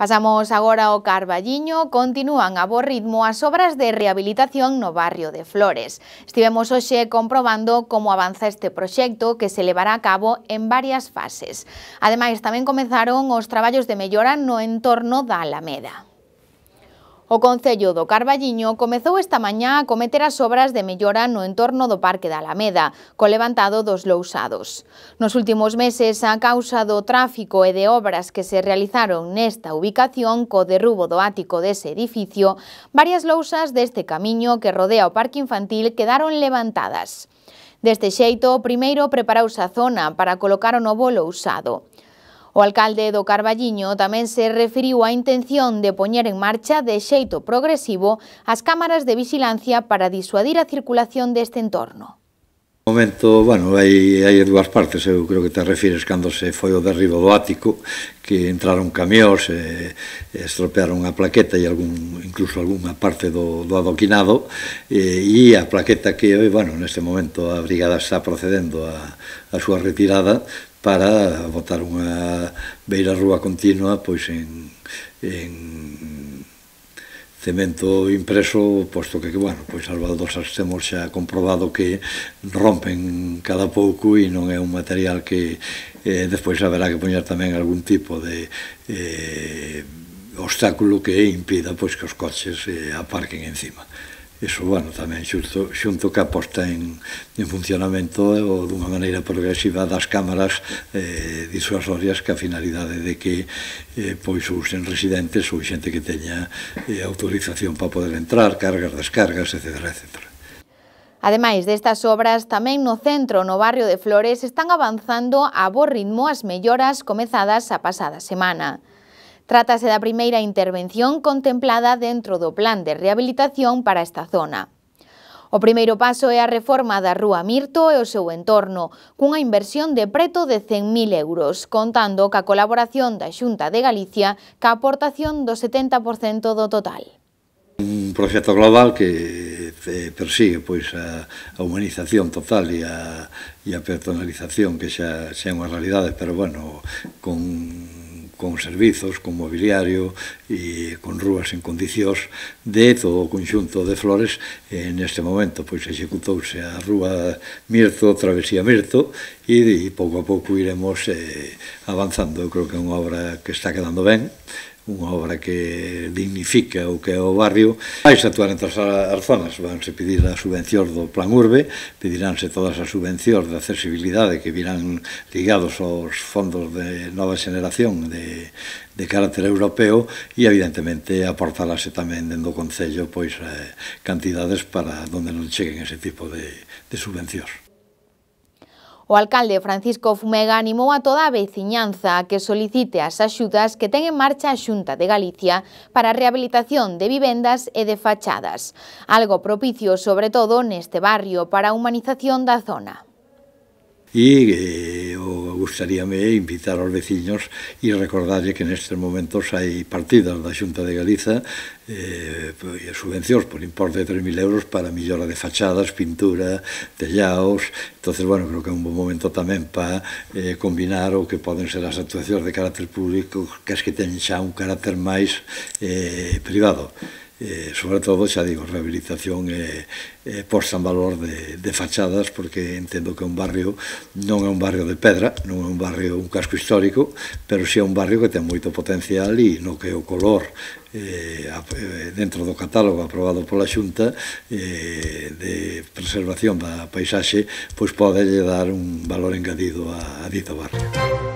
Pasamos agora ao Carballiño, continúan a bo ritmo as obras de rehabilitación no barrio de Flores. Estivemos hoxe comprobando como avanza este proxecto que se levará a cabo en varias fases. Ademais, tamén comenzaron os traballos de mellora no entorno da Alameda. O Concello do Carballiño comezou esta mañá a cometer as obras de mellora no entorno do Parque da Alameda, co levantado dos lousados. Nos últimos meses, a causa do tráfico e de obras que se realizaron nesta ubicación co derrubo do ático dese edificio, varias lousas deste camiño que rodea o parque infantil quedaron levantadas. Deste xeito, primeiro preparouse a zona para colocar o novo lousado. O alcalde do Carballiño tamén se referiu á intención de poñer en marcha de xeito progresivo as cámaras de vigilancia para disuadir a circulación deste entorno. No momento, bueno, hai, hai dúas partes, eu creo que te refires cando se foi o derribo do ático, que entraron camións, e, eh, e estropearon a plaqueta e algún incluso algunha parte do, do adoquinado e, e a plaqueta que, bueno, neste momento a brigada está procedendo a, a súa retirada para botar unha beira rúa continua pois en, en cemento impreso, posto que, bueno, pois as baldosas temos xa comprobado que rompen cada pouco e non é un material que eh, despois haberá que poñer tamén algún tipo de eh, obstáculo que impida pois que os coches eh, aparquen encima. Iso, bueno, tamén xunto, xunto que aposta en, en funcionamento eh, ou dunha maneira progresiva das cámaras eh, disuasorias que a finalidade de que eh, pois usen residentes ou xente que teña eh, autorización para poder entrar, cargas, descargas, etc. etcétera. Ademais destas obras, tamén no centro, no barrio de Flores, están avanzando a bo ritmo as melloras comezadas a pasada semana. Trátase da primeira intervención contemplada dentro do Plan de Rehabilitación para esta zona. O primeiro paso é a reforma da Rúa Mirto e o seu entorno, cunha inversión de preto de 100.000 euros, contando ca colaboración da Xunta de Galicia ca aportación do 70% do total. Un proxecto global que eh, persigue pois a, humanización total e a, e a personalización que xa, xa é unha realidade, pero bueno, con con servizos, con mobiliario e con rúas en condicións de todo o conxunto de flores en neste momento. Pois executouse a rúa Mirto, Travesía Mirto, e, e pouco a pouco iremos eh, avanzando. Eu creo que é unha obra que está quedando ben, unha obra que dignifica o que é o barrio, vais actuar en todas as zonas, vanse pedir a subvención do Plan Urbe, pediránse todas as subvencións de accesibilidade que virán ligados aos fondos de nova xeneración de, de carácter europeo e evidentemente aportarase tamén dentro do Concello pois eh, cantidades para donde non cheguen ese tipo de, de subvencións. O alcalde Francisco Fumega animou a toda a veciñanza a que solicite as axudas que ten en marcha a Xunta de Galicia para a rehabilitación de vivendas e de fachadas, algo propicio sobre todo neste barrio para a humanización da zona. E eh, gustaríame invitar aos veciños e recordarlle que nestes momentos hai partidas da Xunta de Galiza eh, subvencións por importe de 3.000 euros para millora de fachadas, pintura, tellaos. entonces bueno, creo que é un bon momento tamén para eh, combinar o que poden ser as actuacións de carácter público que as que teñen xa un carácter máis eh, privado eh, sobre todo, xa digo, rehabilitación e, eh, eh, posta en valor de, de fachadas, porque entendo que un barrio non é un barrio de pedra, non é un barrio, un casco histórico, pero si é un barrio que ten moito potencial e no que o color eh, eh dentro do catálogo aprobado pola Xunta eh, de preservación da paisaxe pois pode lle dar un valor engadido a, a dito barrio.